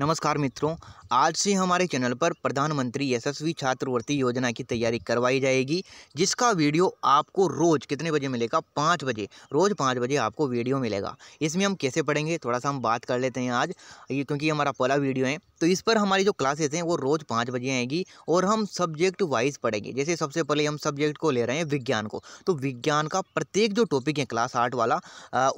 नमस्कार मित्रों आज से हमारे चैनल पर प्रधानमंत्री यशस्वी छात्रवृत्ति योजना की तैयारी करवाई जाएगी जिसका वीडियो आपको रोज़ कितने बजे मिलेगा पाँच बजे रोज़ पाँच बजे आपको वीडियो मिलेगा इसमें हम कैसे पढ़ेंगे थोड़ा सा हम बात कर लेते हैं आज ये क्योंकि हमारा पहला वीडियो है तो इस पर हमारी जो क्लासेस हैं वो रोज़ पाँच बजे आएगी और हम सब्जेक्ट वाइज पढ़ेंगे जैसे सबसे पहले हम सब्जेक्ट को ले रहे हैं विज्ञान को तो विज्ञान का प्रत्येक जो टॉपिक है क्लास आठ वाला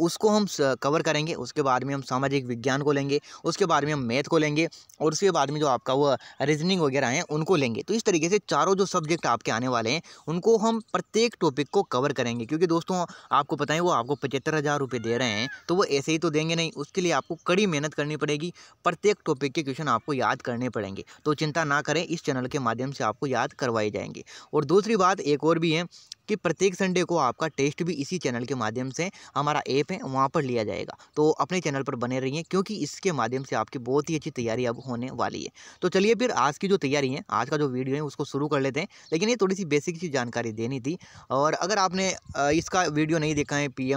उसको हम कवर करेंगे उसके बाद में हम सामाजिक विज्ञान को लेंगे उसके बाद में हम मैथ मैथ को लेंगे और उसके बाद में जो आपका वो रीजनिंग वगैरह है उनको लेंगे तो इस तरीके से चारों जो सब्जेक्ट आपके आने वाले हैं उनको हम प्रत्येक टॉपिक को कवर करेंगे क्योंकि दोस्तों आपको पता है वो आपको पचहत्तर हज़ार रुपये दे रहे हैं तो वो ऐसे ही तो देंगे नहीं उसके लिए आपको कड़ी मेहनत करनी पड़ेगी प्रत्येक टॉपिक के क्वेश्चन आपको याद करने पड़ेंगे तो चिंता ना करें इस चैनल के माध्यम से आपको याद करवाए जाएंगे और दूसरी बात एक और भी है कि प्रत्येक संडे को आपका टेस्ट भी इसी चैनल के माध्यम से हमारा ऐप है वहाँ पर लिया जाएगा तो अपने चैनल पर बने रहिए क्योंकि इसके माध्यम से आपकी बहुत ही अच्छी तैयारी अब होने वाली है तो चलिए फिर आज की जो तैयारी है आज का जो वीडियो है उसको शुरू कर लेते हैं लेकिन ये थोड़ी सी बेसिक सी जानकारी देनी थी और अगर आपने इसका वीडियो नहीं देखा है पी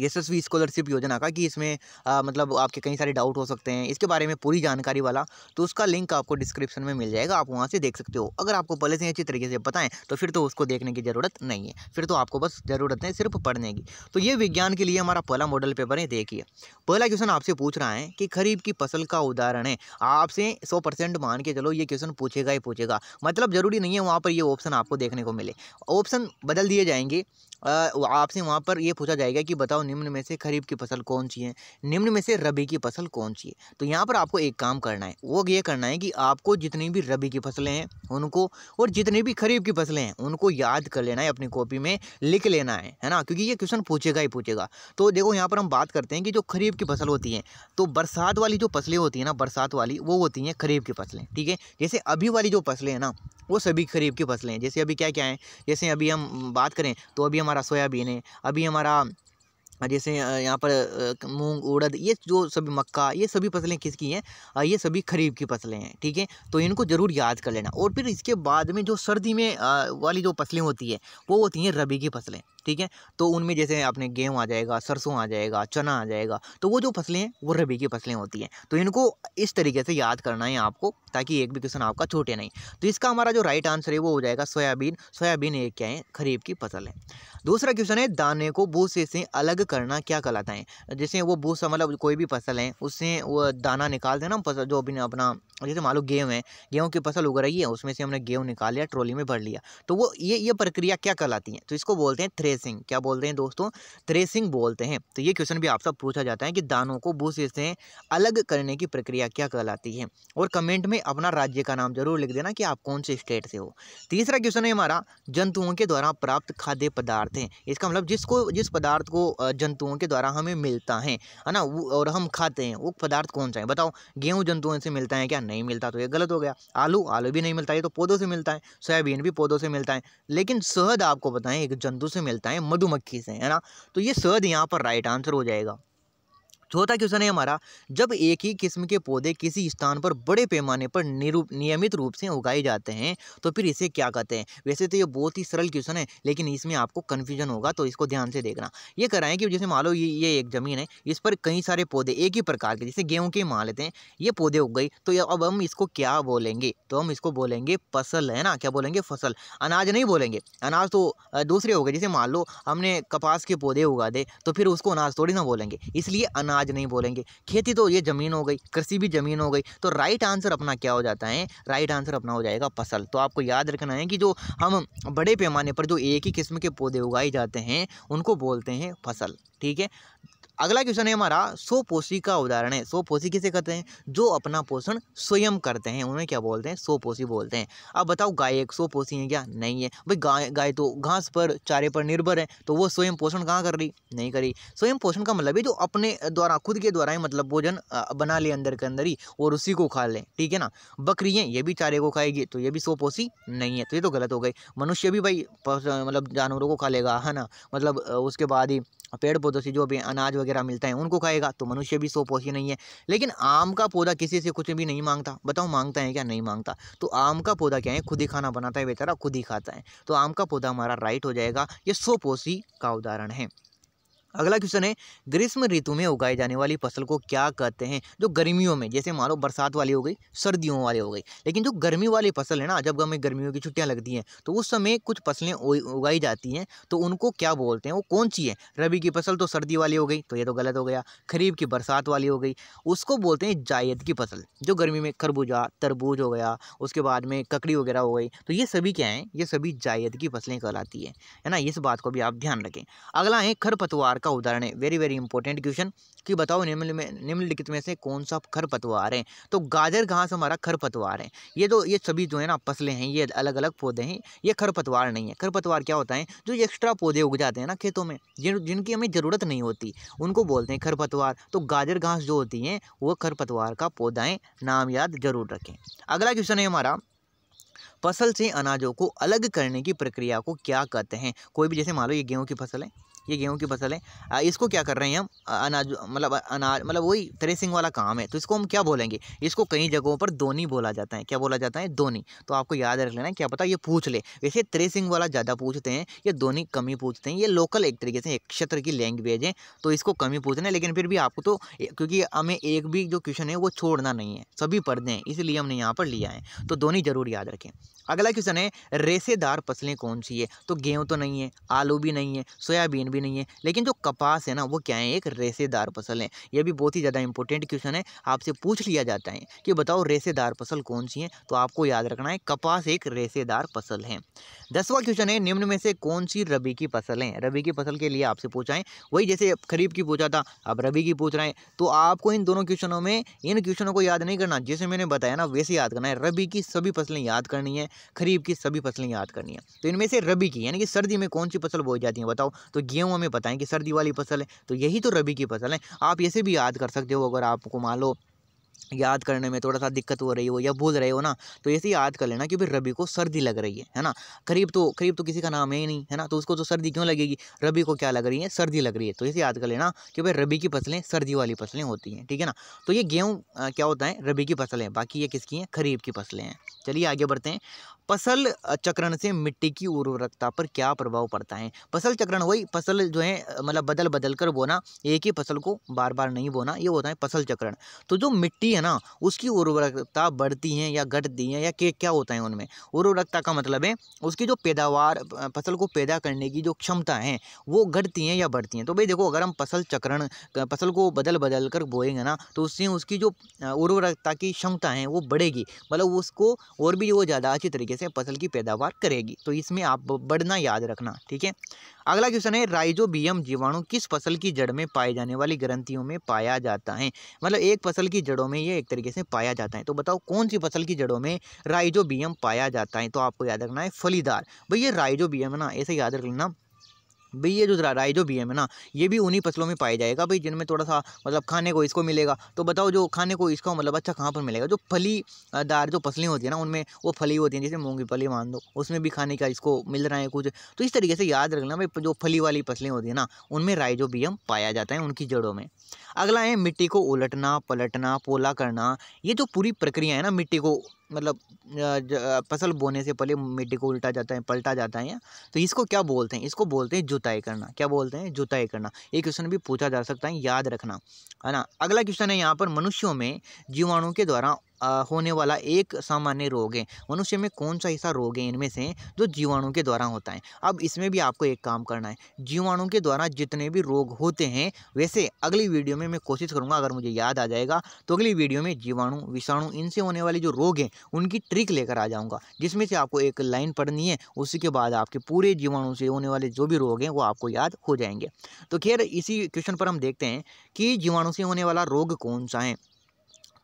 यशस्वी स्कॉलरशिप योजना का कि इसमें आ, मतलब आपके कई सारे डाउट हो सकते हैं इसके बारे में पूरी जानकारी वाला तो उसका लिंक आपको डिस्क्रिप्शन में मिल जाएगा आप वहाँ से देख सकते हो अगर आपको पहले से अच्छी तरीके से बताएं तो फिर तो उसको देखने की ज़रूरत नहीं है फिर तो आपको बस ज़रूरत है सिर्फ पढ़ने की तो ये विज्ञान के लिए हमारा पहला मॉडल पेपर है देखिए पहला क्वेश्चन आपसे पूछ रहा है कि खरीफ की फसल का उदाहरण है आपसे सौ परसेंट मान के चलो ये क्वेश्चन पूछेगा ही पूछेगा मतलब ज़रूरी नहीं है वहाँ पर ये ऑप्शन आपको देखने को मिले ऑप्शन बदल दिए जाएंगे आपसे वहाँ पर ये पूछा जाएगा कि बताओ निम्न में से खरीफ की फसल कौन सी है निम्न में से रबी की फसल कौन सी है तो यहाँ पर आपको एक काम करना है वो ये करना है कि आपको जितनी भी रबी की फसलें हैं उनको और जितनी भी खरीफ की फसलें हैं उनको याद कर लेना है अपनी कॉपी में लिख लेना है है ना क्योंकि ये क्वेश्चन पूछेगा ही पूछेगा तो देखो यहाँ पर हम बात करते हैं कि जो खरीफ की फसल होती है तो बरसात वाली जो फसलें होती हैं ना बरसात वाली वो होती हैं खरीफ की फसलें ठीक है जैसे अभी वाली जो फसलें हैं ना वो सभी खरीफ की फसलें हैं जैसे अभी क्या क्या है जैसे अभी हम बात करें तो अभी हमारे हमारा सोयाबीन है अभी हमारा जैसे यहाँ पर मूंग उड़द ये जो सभी मक्का ये सभी फसलें किसकी हैं ये सभी खरीफ की फसलें हैं ठीक है तो इनको ज़रूर याद कर लेना और फिर इसके बाद में जो सर्दी में वाली जो फसलें होती है वो होती हैं रबी की फसलें ठीक है तो उनमें जैसे आपने गेहूँ आ जाएगा सरसों आ जाएगा चना आ जाएगा तो वो जो फसलें हैं वो रबी की फसलें होती हैं तो इनको इस तरीके से याद करना है आपको ताकि एक भी क्वेश्चन आपका छोटे नहीं तो इसका हमारा जो राइट आंसर है वो हो जाएगा सोयाबीन सोयाबीन एक क्या है खरीफ की फसल है दूसरा क्वेश्चन है दाने को भूसे से अलग करना क्या कहलाता है जैसे वो भूसा मतलब कोई भी फसल है उससे वो दाना निकाल देना फसल जो अपने अपना जैसे मान लो गेहूँ है गेहूँ की फसल उग रही है उसमें से हमने गेहूँ निकाल लिया ट्रॉली में भर लिया तो वो ये ये प्रक्रिया क्या कहलाती है तो इसको बोलते हैं थ्रे थ्रेसिंग क्या बोलते हैं दोस्तों थ्रेसिंग बोलते हैं तो ये क्वेश्चन भी आपसे पूछा जाता है कि दानों को भूसे से अलग करने की प्रक्रिया क्या कहलाती है और कमेंट में अपना राज्य का नाम जरूर लिख देना कि आप कौन से स्टेट से हो तीसरा क्वेश्चन है हमारा जंतुओं के द्वारा प्राप्त खाद्य पदार्थ हैं इसका मतलब जिसको जिस पदार्थ को जंतुओं के द्वारा हमें मिलता है है ना और हम खाते हैं वो पदार्थ कौन सा है बताओ गेहूँ जंतुओं से मिलता है क्या नहीं मिलता तो ये गलत हो गया आलू आलू भी नहीं मिलता ये तो पौधों से मिलता है सोयाबीन भी पौधों से मिलता है लेकिन शहद आपको बताएं एक जंतु से मिलता है मिलता है मधुमक्खी से है ना तो ये सर्द यहाँ पर राइट आंसर हो जाएगा चौथा क्वेश्चन है हमारा जब एक ही किस्म के पौधे किसी स्थान पर बड़े पैमाने पर निरूप नियमित रूप से उगाए जाते हैं तो फिर इसे क्या कहते हैं वैसे तो ये बहुत ही सरल क्वेश्चन है लेकिन इसमें आपको कन्फ्यूजन होगा तो इसको ध्यान से देखना ये कराएं कि जैसे मान लो ये ये एक ज़मीन है इस पर कई सारे पौधे एक ही प्रकार के जैसे गेहूँ के मान लेते हैं ये पौधे उग गई तो अब हम इसको क्या बोलेंगे तो हम इसको बोलेंगे फसल है ना क्या बोलेंगे फसल अनाज नहीं बोलेंगे अनाज तो दूसरे हो गए जैसे मान लो हमने कपास के पौधे उगा दे तो फिर उसको अनाज थोड़ी ना बोलेंगे इसलिए अनाज आज नहीं बोलेंगे खेती तो ये ज़मीन हो गई कृषि भी ज़मीन हो गई तो राइट आंसर अपना क्या हो जाता है राइट आंसर अपना हो जाएगा फसल तो आपको याद रखना है कि जो हम बड़े पैमाने पर जो एक ही किस्म के पौधे उगाए जाते हैं उनको बोलते हैं फसल ठीक है अगला क्वेश्चन है हमारा सोपोषी का उदाहरण है सोपोषी किसे कहते हैं जो अपना पोषण स्वयं करते हैं उन्हें क्या बोलते हैं सोपोषी बोलते हैं अब बताओ गाय एक सोपोषी है क्या नहीं है भाई गाय गाय तो घास पर चारे पर निर्भर है तो वो स्वयं पोषण कहाँ कर रही नहीं करी स्वयं पोषण का मतलब है जो अपने द्वारा खुद के द्वारा ही मतलब भोजन बना ले अंदर के अंदर ही और उसी को खा लें ठीक है ना बकरी है ये भी चारे को खाएगी तो ये भी सोपोषी नहीं है तो ये तो गलत हो गई मनुष्य भी भाई मतलब जानवरों को खा लेगा है ना मतलब उसके बाद ही पेड़ पौधों से जो भी अनाज वगैरह मिलता है उनको खाएगा तो मनुष्य भी सोपोषी नहीं है लेकिन आम का पौधा किसी से कुछ भी नहीं मांगता बताओ मांगता है क्या नहीं मांगता तो आम का पौधा क्या है खुद ही खाना बनाता है बेचारा खुद ही खाता है तो आम का पौधा हमारा राइट हो जाएगा ये पोषी का उदाहरण है अगला क्वेश्चन है ग्रीष्म ऋतु में उगाई जाने वाली फसल को क्या कहते हैं जो गर्मियों में जैसे मान लो बरसात वाली हो गई सर्दियों वाली हो गई लेकिन जो गर्मी वाली फसल है ना जब हमें गर्मियों की छुट्टियां लगती हैं तो उस समय कुछ फसलें उगाई जाती हैं तो उनको क्या बोलते हैं वो कौन सी है रबी की फसल तो सर्दी वाली हो गई तो ये तो गलत हो गया खरीफ की बरसात वाली हो गई उसको बोलते हैं जायद की फसल जो गर्मी में खरबूजा तरबूज हो गया उसके बाद में ककड़ी वगैरह हो गई तो ये सभी क्या हैं ये सभी जायद की फसलें कहलाती है ना इस बात को भी आप ध्यान रखें अगला है खरपतवार का उदाहरण है वेरी वेरी इंपॉर्टेंट क्वेश्चन कि बताओ निम्न में निम्नलिखित में से कौन सा खरपतवार है तो गाजर घास हमारा खरपतवार है ये तो ये सभी जो है ना फसलें हैं ये अलग अलग पौधे हैं ये खरपतवार नहीं है खरपतवार क्या होता है जो एक्स्ट्रा पौधे उग जाते हैं ना खेतों में जिन जिनकी हमें ज़रूरत नहीं होती उनको बोलते हैं खरपतवार तो गाजर घास जो होती हैं वो खरपतवार का पौधा है नाम याद जरूर रखें अगला क्वेश्चन है हमारा फसल से अनाजों को अलग करने की प्रक्रिया को क्या कहते हैं कोई भी जैसे मान लो ये गेहूँ की फसल है ये गेहूं की फसल है इसको क्या कर रहे हैं हम अनाज मतलब अनाज मतलब वही थ्रेसिंग वाला काम है तो इसको हम क्या बोलेंगे इसको कई जगहों पर दोनी बोला जाता है क्या बोला जाता है दोनी तो आपको याद रख लेना क्या पता ये पूछ ले वैसे थ्रेसिंग वाला ज़्यादा पूछते हैं ये दोनी कमी पूछते हैं ये लोकल एक तरीके से एक क्षेत्र की लैंग्वेज है तो इसको कम ही पूछना है लेकिन फिर भी आपको तो क्योंकि हमें एक भी जो क्वेश्चन है वो छोड़ना नहीं है सभी पढ़ने हैं इसलिए हमने यहाँ पर लिया है तो दोनी ज़रूर याद रखें अगला क्वेश्चन है रेसेदार फसलें कौन सी है तो गेहूं तो नहीं है आलू भी नहीं है सोयाबीन भी नहीं है लेकिन जो कपास है ना वो क्या है एक रेसेदार फसल है ये भी बहुत ही ज़्यादा इंपॉर्टेंट क्वेश्चन है आपसे पूछ लिया जाता है कि बताओ रेसेदार फसल कौन सी है तो आपको याद रखना है कपास एक रेसेदार फसल है दसवा क्वेश्चन है निम्न में से कौन सी रबी की फसल है रबी की फसल के लिए आपसे पूछा है वही जैसे खरीफ की पूछा था अब रबी की पूछ रहे हैं तो आपको इन दोनों क्वेश्चनों में इन क्वेश्चनों को याद नहीं करना जैसे मैंने बताया ना वैसे याद करना है रबी की सभी फसलें याद करनी है खरीफ की सभी फसलें याद करनी है तो इनमें से रबी की यानी कि सर्दी में कौन सी फसल बोई जाती है बताओ तो गेहूँ हमें पता है कि सर्दी वाली फसल है तो यही तो रबी की फसल है आप ऐसे भी याद कर सकते हो अगर आपको मान लो याद करने में थोड़ा सा दिक्कत हो रही हो या भूल रहे हो ना तो ऐसे याद कर लेना कि भाई रवि को सर्दी लग रही है है ना करीब तो करीब तो किसी का नाम है ही नहीं है ना तो उसको तो सर्दी क्यों लगेगी रवि को क्या लग रही है सर्दी लग रही है तो ऐसे याद कर लेना कि भाई रबी की फसलें सर्दी वाली फसलें होती हैं ठीक है ना तो ये गेहूँ क्या होता है रबी की फसलें बाकी ये किसकी हैं खरीफ की फसलें हैं चलिए आगे बढ़ते हैं फसल चक्रण से मिट्टी की उर्वरकता पर क्या प्रभाव पड़ता है फसल चक्रण वही फसल जो है मतलब बदल बदल कर बोना एक ही फसल को बार बार नहीं बोना ये होता है फसल चक्रण तो जो मिट्टी है ना उसकी उर्वरकता बढ़ती है या घटती है या क्या होता है उनमें उर्वरकता का मतलब है उसकी जो पैदावार फसल को पैदा करने की जो क्षमता है वो घटती हैं या बढ़ती हैं तो भाई देखो अगर हम फसल चक्रण फसल को बदल बदल कर बोएंगे ना तो उससे उसकी जो उर्वरकता की क्षमता है वो बढ़ेगी मतलब उसको और भी वो ज़्यादा अच्छी तरीके तरीके से फसल की पैदावार करेगी तो इसमें आप बढ़ना याद रखना ठीक है अगला क्वेश्चन है राइजोबियम जीवाणु किस फसल की जड़ में पाए जाने वाली ग्रंथियों में पाया जाता है मतलब एक फसल की जड़ों में ये एक तरीके से पाया जाता है तो बताओ कौन सी फसल की जड़ों में राइजोबियम पाया जाता है तो आपको याद रखना है फलीदार भैया राइजोबियम ना ऐसे याद रख लेना भाई ये जो राइजो बी है ना ये भी उन्हीं फसलों में पाया जाएगा भाई जिनमें थोड़ा सा मतलब खाने को इसको मिलेगा तो बताओ जो खाने को इसका मतलब अच्छा कहाँ पर मिलेगा जो फलीदार जो फसलें होती हैं ना उनमें वो फली होती हैं जैसे मूँगी फली मान दो उसमें भी खाने का इसको मिल रहा है कुछ तो इस तरीके से याद रखना भाई जो फली वाली फसलें होती हैं ना उनमें राइजो बी पाया जाता है उनकी जड़ों में अगला है मिट्टी को उलटना पलटना पोला करना ये जो पूरी प्रक्रिया है ना मिट्टी को मतलब फसल बोने से पहले मिट्टी को उल्टा जाता है पलटा जाता है तो इसको क्या बोलते हैं इसको बोलते हैं जुताई करना क्या बोलते हैं जुताई करना ये क्वेश्चन भी पूछा जा सकता है याद रखना है ना अगला क्वेश्चन है यहाँ पर मनुष्यों में जीवाणु के द्वारा होने वाला एक सामान्य रोग है मनुष्य में कौन सा ऐसा रोग है इनमें से जो जीवाणु के द्वारा होता है अब इसमें भी आपको एक काम करना है जीवाणु के द्वारा जितने भी रोग होते हैं वैसे अगली वीडियो में मैं कोशिश करूँगा अगर मुझे याद आ जाएगा तो अगली वीडियो में जीवाणु विषाणु इनसे होने वाले जो रोग हैं उनकी ट्रिक लेकर आ जाऊँगा जिसमें से आपको एक लाइन पढ़नी है उसी के बाद आपके पूरे जीवाणु से होने वाले जो भी रोग हैं वो आपको याद हो जाएंगे तो खैर इसी क्वेश्चन पर हम देखते हैं कि जीवाणु से होने वाला रोग कौन सा है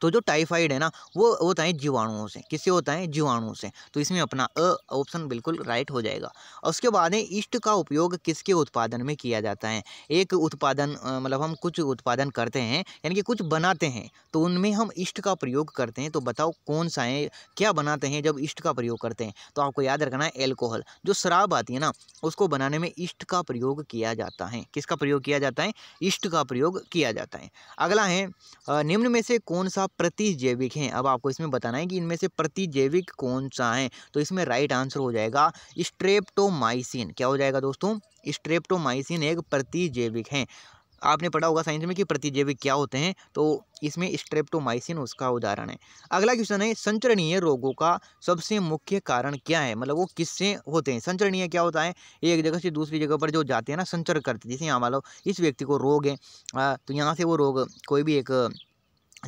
तो जो टाइफाइड है ना वो होता है जीवाणुओं से किससे होता है जीवाणुओं से तो इसमें अपना अ ऑप्शन बिल्कुल राइट हो जाएगा और उसके बाद है ईस्ट का उपयोग किसके उत्पादन में किया जाता है एक उत्पादन मतलब हम कुछ उत्पादन करते हैं यानी कि कुछ बनाते हैं तो उनमें हम ईस्ट का प्रयोग करते हैं तो बताओ कौन सा है क्या बनाते हैं जब ईस्ट का प्रयोग करते हैं तो आपको याद रखना है एल्कोहल जो शराब आती है ना उसको बनाने में ईस्ट का प्रयोग किया जाता है किसका प्रयोग किया जाता है ईस्ट का प्रयोग किया जाता है अगला है निम्न में से कौन सा प्रतिजैविक हैं अब आपको इसमें बताना है कि इनमें से प्रतिजैविक कौन सा है तो इसमें राइट आंसर हो जाएगा स्ट्रेप्टोमाइसिन क्या हो जाएगा दोस्तों स्ट्रेप्टोमाइसिन एक प्रतिजैविक है आपने पढ़ा होगा साइंस में कि प्रतिजैविक क्या होते हैं तो इसमें स्ट्रेप्टोमाइसिन उसका उदाहरण है अगला क्वेश्चन है संचरणीय रोगों का सबसे मुख्य कारण क्या है मतलब वो किससे होते हैं संचरणीय क्या होता है एक जगह से दूसरी जगह पर जो जाते हैं ना संचर करते जैसे यहाँ मान लो इस व्यक्ति को रोग है तो यहाँ से वो रोग कोई भी एक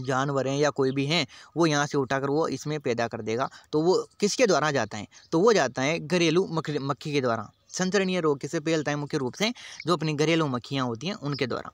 जानवर हैं या कोई भी हैं वो यहाँ से उठाकर वो इसमें पैदा कर देगा तो वो किसके द्वारा जाता है तो वो जाता है घरेलू मक्खी के द्वारा संचरणीय रोग किसे फैलता है मुख्य रूप से जो अपनी घरेलू मक्खियाँ होती हैं उनके द्वारा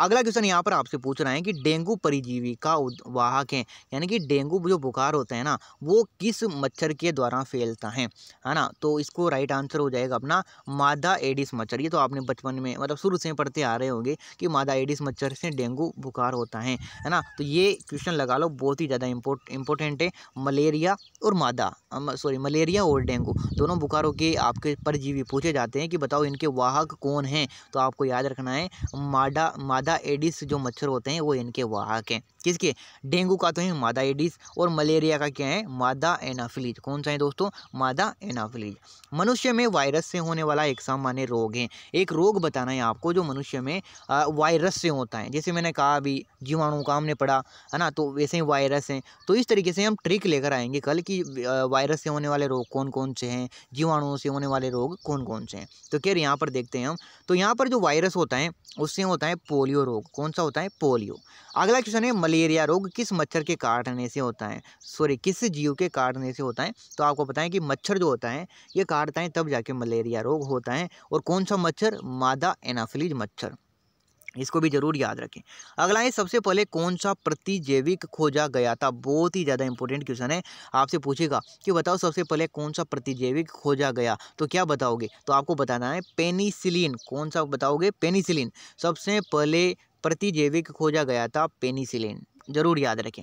अगला क्वेश्चन यहाँ पर आपसे पूछ रहा है कि डेंगू परिजीवी का वाहक है यानी कि डेंगू जो बुखार होता है ना वो किस मच्छर के द्वारा फैलता है है ना तो इसको राइट आंसर हो जाएगा अपना मादा एडिस मच्छर ये तो आपने बचपन में मतलब शुरू से पढ़ते आ रहे होंगे कि मादा एडिस मच्छर से डेंगू बुखार होता है है ना तो ये क्वेश्चन लगा लो बहुत ही ज़्यादा इंपॉर्टेंट है मलेरिया और मादा सॉरी मलेरिया और डेंगू दोनों बुखारों के आपके परजीवी पूछे जाते हैं कि बताओ इनके वाहक कौन हैं तो आपको याद रखना है मादा मादा मादा एडिस जो मच्छर होते हैं वो इनके वाहक हैं किसके डेंगू का तो है मादा एडिस और मलेरिया का क्या है मादा एनाफिलीज कौन सा है दोस्तों मादा एनाफिलीज मनुष्य में वायरस से होने वाला एक सामान्य रोग है एक रोग बताना है आपको जो मनुष्य में वायरस से होता है जैसे मैंने कहा अभी जीवाणु का हमने पढ़ा है ना तो वैसे ही वायरस हैं तो इस तरीके से हम ट्रिक लेकर आएंगे कल कि वायरस से होने वाले रोग कौन कौन से हैं जीवाणुओं से होने वाले रोग कौन कौन से हैं तो खैर यहाँ पर देखते हैं हम तो यहाँ पर जो वायरस होता है उससे होता है पोलियो पोलियो रोग कौन सा होता है पोलियो अगला क्वेश्चन है मलेरिया रोग किस मच्छर के काटने से होता है सॉरी किस जीव के काटने से होता है तो आपको पता है कि मच्छर जो होता है ये काटता है तब जाके मलेरिया रोग होता है और कौन सा मच्छर मादा एनाफिलीज मच्छर इसको भी जरूर याद रखें अगला है सबसे पहले कौन सा प्रतिजैविक खोजा गया था बहुत ही ज़्यादा इंपॉर्टेंट क्वेश्चन है आपसे पूछेगा कि बताओ सबसे पहले कौन सा प्रतिजैविक खोजा गया तो क्या बताओगे तो आपको बताना है पेनिसिलिन कौन सा बताओगे पेनिसिलिन सबसे पहले प्रतिजैविक खोजा गया था पेनिसिलिन ज़रूर याद रखें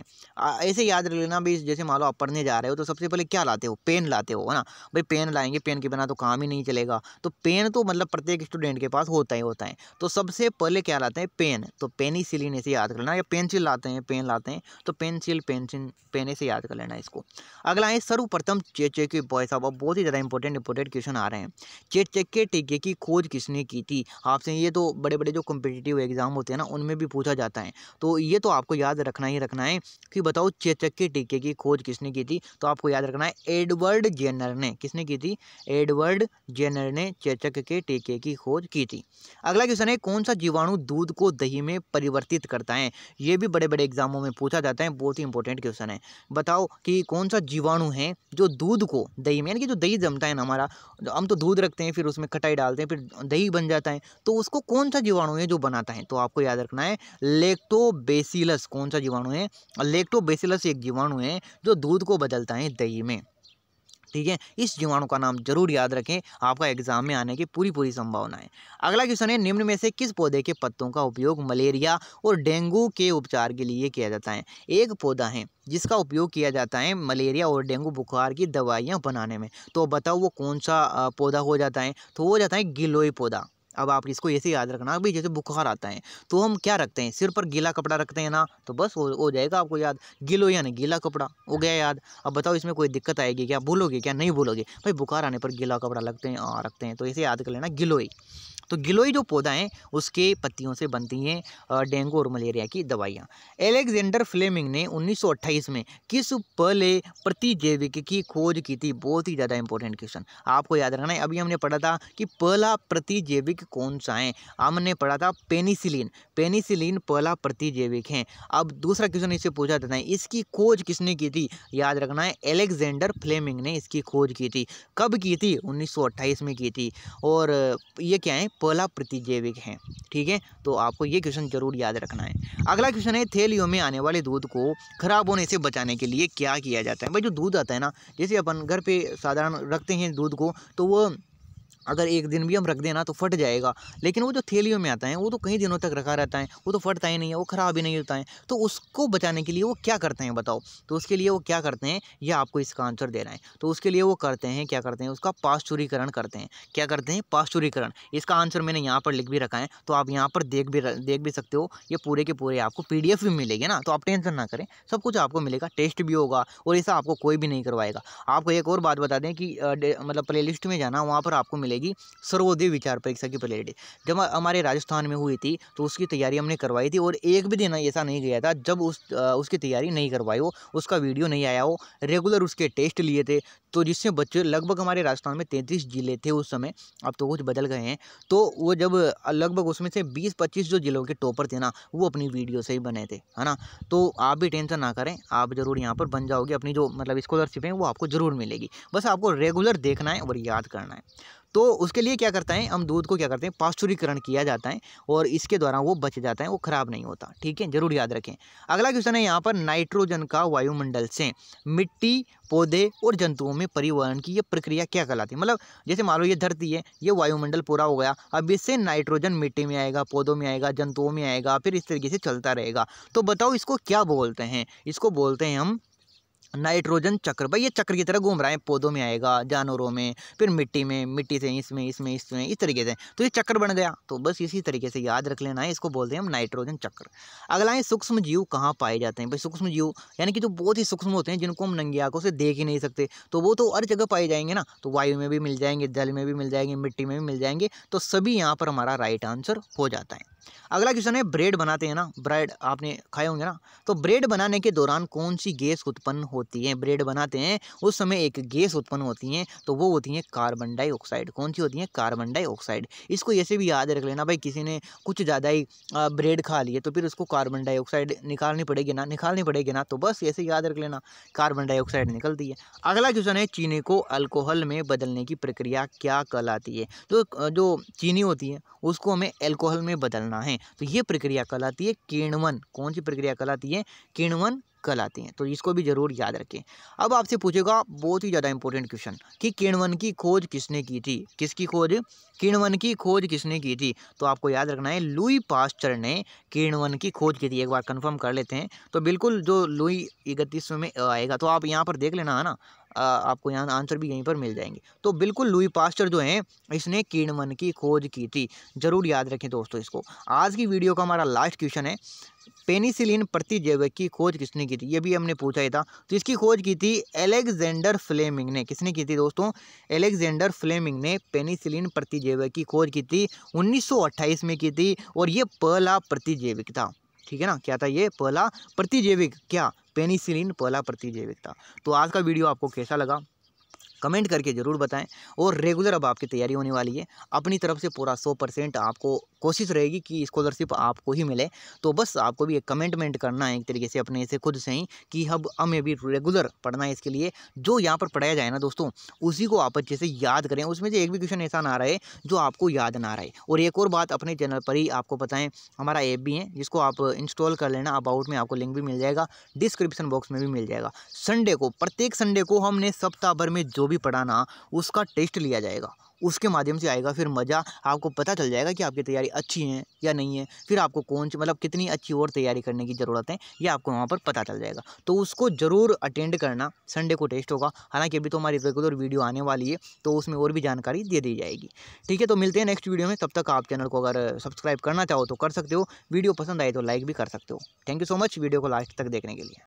ऐसे याद रख लेना भाई जैसे मान लो आप पढ़ने जा रहे हो तो सबसे पहले क्या लाते हो पेन लाते हो है ना भाई पेन लाएंगे पेन के बिना तो काम ही नहीं चलेगा तो पेन तो मतलब प्रत्येक स्टूडेंट के पास होता ही होता है तो सबसे पहले क्या लाते हैं पेन तो पेनिसिलिन ऐसे याद कर लेना या पेंसिल लाते हैं पेन लाते हैं तो पेंसिल पेंसिल पेन ऐसे याद कर लेना इसको अगला है सर्वप्रथम चेचे के बॉय साहब अब बहुत ही ज़्यादा इंपॉर्टेंट इंपॉर्टेंट क्वेश्चन आ रहे हैं चेचे के टीके की खोज किसने की थी आपसे ये तो बड़े बड़े जो कॉम्पिटिटिव एग्जाम होते हैं ना उनमें भी पूछा जाता है तो ये तो आपको याद रख रखना ही रखना है कि बताओ चेचक के टीके की खोज किसने की थी तो आपको याद रखना है एडवर्ड जेनर ने किसने की थी एडवर्ड जेनर ने चेचक के टीके की खोज की थी अगला क्वेश्चन है कौन सा जीवाणु दूध को दही में परिवर्तित करता है ये भी बड़े बड़े एग्जामों में पूछा जाता है बहुत ही इंपॉर्टेंट क्वेश्चन है बताओ कि कौन सा जीवाणु है जो दूध को दही में यानी कि जो दही जमता है ना हमारा हम तो दूध रखते हैं फिर उसमें खटाई डालते हैं फिर दही बन जाता है तो उसको कौन सा जीवाणु है जो बनाता है तो आपको याद रखना है लेक्टोबेसिलस कौन सा जीवाणु है लेक्टोबेसिलस एक जीवाणु है जो दूध को बदलता है दही में ठीक है इस जीवाणु का नाम जरूर याद रखें आपका एग्जाम में आने की पूरी पूरी संभावना है अगला क्वेश्चन है निम्न में से किस पौधे के पत्तों का उपयोग मलेरिया और डेंगू के उपचार के लिए किया जाता है एक पौधा है जिसका उपयोग किया जाता है मलेरिया और डेंगू बुखार की दवाइयाँ बनाने में तो बताओ वो कौन सा पौधा हो जाता है तो हो जाता है गिलोई पौधा अब आप इसको ऐसे याद रखना भाई जैसे बुखार आता है तो हम क्या रखते हैं सिर पर गीला कपड़ा रखते हैं ना तो बस हो, जाएगा आपको याद गिलो नहीं गीला कपड़ा हो गया याद अब बताओ इसमें कोई दिक्कत आएगी क्या भूलोगे क्या नहीं भूलोगे भाई बुखार आने पर गीला कपड़ा लगते हैं रखते हैं तो ऐसे याद कर लेना गिलोई तो गिलोई जो पौधा है उसके पत्तियों से बनती हैं डेंगू और मलेरिया की दवाइयाँ एलेक्जेंडर फ्लेमिंग ने 1928 में किस पहले प्रतिजैविक की खोज की थी बहुत ही ज़्यादा इंपॉर्टेंट क्वेश्चन आपको याद रखना है अभी हमने पढ़ा था कि पहला प्रतिजैविक कौन सा है हमने पढ़ा था पेनिसिलिन पेनिसिलिन पहला प्रतिजैविक है अब दूसरा क्वेश्चन इससे पूछा जाता है इसकी खोज किसने की थी याद रखना है एलेक्जेंडर फ्लेमिंग ने इसकी खोज की थी कब की थी उन्नीस में की थी और ये क्या है पहला प्रतिजैविक है ठीक है तो आपको ये क्वेश्चन जरूर याद रखना है अगला क्वेश्चन है थैलियों में आने वाले दूध को खराब होने से बचाने के लिए क्या किया जाता है भाई जो दूध आता है ना जैसे अपन घर पे साधारण रखते हैं दूध को तो वह अगर एक दिन भी हम रख देना तो फट जाएगा लेकिन वो जो थैलियों में आता है वो तो कई दिनों तक रखा रहता है वो तो फटता ही नहीं है वो ख़राब ही नहीं होता है तो उसको बचाने के लिए वो क्या करते हैं बताओ तो उसके लिए वो क्या करते हैं ये आपको इसका आंसर दे रहा है तो उसके लिए वो करते हैं क्या करते हैं उसका पाश्चुरीकरण करते हैं क्या करते हैं पाश्चुरीकरण इसका आंसर मैंने यहाँ पर लिख भी रखा है तो आप यहाँ पर देख भी देख भी सकते हो ये पूरे के पूरे आपको पी भी मिलेगी ना तो आप टेंशन ना करें सब कुछ आपको मिलेगा टेस्ट भी होगा और ऐसा आपको कोई भी नहीं करवाएगा आपको एक और बात बता दें कि मतलब प्ले में जाना वहाँ पर आपको मिलेगा मिलेगी सर्वोदय विचार परीक्षा की रिलेटेड जब हमारे राजस्थान में हुई थी तो उसकी तैयारी हमने करवाई थी और एक भी दिन ऐसा नहीं गया था जब उस आ, उसकी तैयारी नहीं करवाई हो उसका वीडियो नहीं आया हो रेगुलर उसके टेस्ट लिए थे तो जिससे बच्चे लगभग हमारे राजस्थान में तैंतीस जिले थे उस समय अब तो कुछ बदल गए हैं तो वो जब लगभग उसमें से बीस पच्चीस जो जिलों के टॉपर थे ना वो अपनी वीडियो से ही बने थे है ना तो आप भी टेंशन ना करें आप ज़रूर यहाँ पर बन जाओगे अपनी जो मतलब स्कॉलरशिप है वो आपको ज़रूर मिलेगी बस आपको रेगुलर देखना है और याद करना है तो उसके लिए क्या करता है हम दूध को क्या करते हैं पाश्चुरीकरण किया जाता है और इसके द्वारा वो बच जाता है वो ख़राब नहीं होता ठीक है जरूर याद रखें अगला क्वेश्चन है यहाँ पर नाइट्रोजन का वायुमंडल से मिट्टी पौधे और जंतुओं में परिवहन की ये प्रक्रिया क्या कहलाती है मतलब जैसे मान लो ये धरती है ये वायुमंडल पूरा हो गया अब इससे नाइट्रोजन मिट्टी में आएगा पौधों में आएगा जंतुओं में आएगा फिर इस तरीके से चलता रहेगा तो बताओ इसको क्या बोलते हैं इसको बोलते हैं हम नाइट्रोजन चक्र भाई ये चक्र की तरह घूम रहा है पौधों में आएगा जानवरों में फिर मिट्टी में मिट्टी से इसमें इसमें इसमें इस तरीके से तो ये चक्र बन गया तो बस इसी तरीके से याद रख लेना है इसको बोलते हैं हम नाइट्रोजन चक्र अगला है सूक्ष्म जीव कहाँ पाए जाते हैं भाई सूक्ष्म जीव यानी कि जो बहुत ही सूक्ष्म होते हैं जिनको हम नंगी आंखों से देख ही नहीं सकते तो वो तो हर जगह पाए जाएंगे ना तो वायु में भी मिल जाएंगे जल में भी मिल जाएंगे मिट्टी में भी मिल जाएंगे तो सभी यहाँ पर हमारा राइट आंसर हो जाता है अगला क्वेश्चन है ब्रेड बनाते हैं ना ब्रेड आपने खाए होंगे ना तो ब्रेड बनाने के दौरान कौन सी गैस उत्पन्न होती है ब्रेड बनाते हैं उस समय एक गैस उत्पन्न होती है तो वो होती है कार्बन डाइऑक्साइड कौन सी होती है कार्बन डाइऑक्साइड इसको ऐसे भी याद रख लेना भाई किसी ने कुछ ज़्यादा ही ब्रेड खा लिए तो फिर उसको कार्बन डाइऑक्साइड निकालनी पड़ेगी ना निकालनी पड़ेगी ना तो बस ऐसे याद रख लेना कार्बन डाइऑक्साइड निकलती है अगला क्वेश्चन है चीनी को अल्कोहल में बदलने की प्रक्रिया क्या कहलाती है तो जो चीनी होती है उसको हमें एल्कोहल में बदलना करना है तो ये प्रक्रिया कहलाती है किण्वन कौन सी प्रक्रिया कहलाती है किण्वन कहलाती हैं तो इसको भी जरूर याद रखें अब आपसे पूछेगा बहुत ही ज़्यादा इंपॉर्टेंट क्वेश्चन कि किण्वन की खोज किसने की थी किसकी खोज किण्वन की खोज किसने की थी तो आपको याद रखना है लुई पास्चर ने किण्वन की खोज की थी एक बार कंफर्म कर लेते हैं तो बिल्कुल जो लुई इकतीसवें में आएगा तो आप यहाँ पर देख लेना है ना आपको यहाँ आंसर भी यहीं पर मिल जाएंगे तो बिल्कुल लुई पास्टर जो हैं इसने किण्वन की खोज की थी ज़रूर याद रखें दोस्तों इसको आज की वीडियो का हमारा लास्ट क्वेश्चन है पेनिसिलिन प्रतिजैविक की खोज किसने की थी ये भी हमने पूछा ही था तो इसकी खोज की थी एलेक्जेंडर फ्लेमिंग ने किसने की थी दोस्तों एलेक्जेंडर फ्लेमिंग ने पेनिसिलिन प्रतिजैविक की खोज की थी 1928 में की थी और ये पहला प्रतिजैविक था ठीक है ना क्या था ये पहला प्रतिजैविक क्या पेनिसिलिन पहला प्रतिजैविक था तो आज का वीडियो आपको कैसा लगा कमेंट करके ज़रूर बताएं और रेगुलर अब आपकी तैयारी होने वाली है अपनी तरफ से पूरा सौ परसेंट आपको कोशिश रहेगी कि स्कॉलरशिप आपको ही मिले तो बस आपको भी एक कमेंटमेंट करना है एक तरीके से अपने से खुद से ही कि अब हमें भी रेगुलर पढ़ना है इसके लिए जो यहाँ पर पढ़ाया जाए ना दोस्तों उसी को आप अच्छे से याद करें उसमें से एक भी क्वेश्चन ऐसा ना रहे जो आपको याद ना रहे और एक और बात अपने चैनल पर ही आपको बताएं हमारा ऐप भी है जिसको आप इंस्टॉल कर लेना अबाउट में आपको लिंक भी मिल जाएगा डिस्क्रिप्शन बॉक्स में भी मिल जाएगा संडे को प्रत्येक संडे को हमने सप्ताह भर में जो भी भी पढ़ाना उसका टेस्ट लिया जाएगा उसके माध्यम से आएगा फिर मज़ा आपको पता चल जाएगा कि आपकी तैयारी अच्छी है या नहीं है फिर आपको कौन सी मतलब कितनी अच्छी और तैयारी करने की ज़रूरत है ये आपको वहाँ पर पता चल जाएगा तो उसको ज़रूर अटेंड करना संडे को टेस्ट होगा हालांकि अभी तो हमारी रेगुलर वीडियो आने वाली है तो उसमें और भी जानकारी दे दी जाएगी ठीक है तो मिलते हैं नेक्स्ट वीडियो में तब तक आप चैनल को अगर सब्सक्राइब करना चाहो तो कर सकते हो वीडियो पसंद आए तो लाइक भी कर सकते हो thank you so much video को लास्ट तक देखने के लिए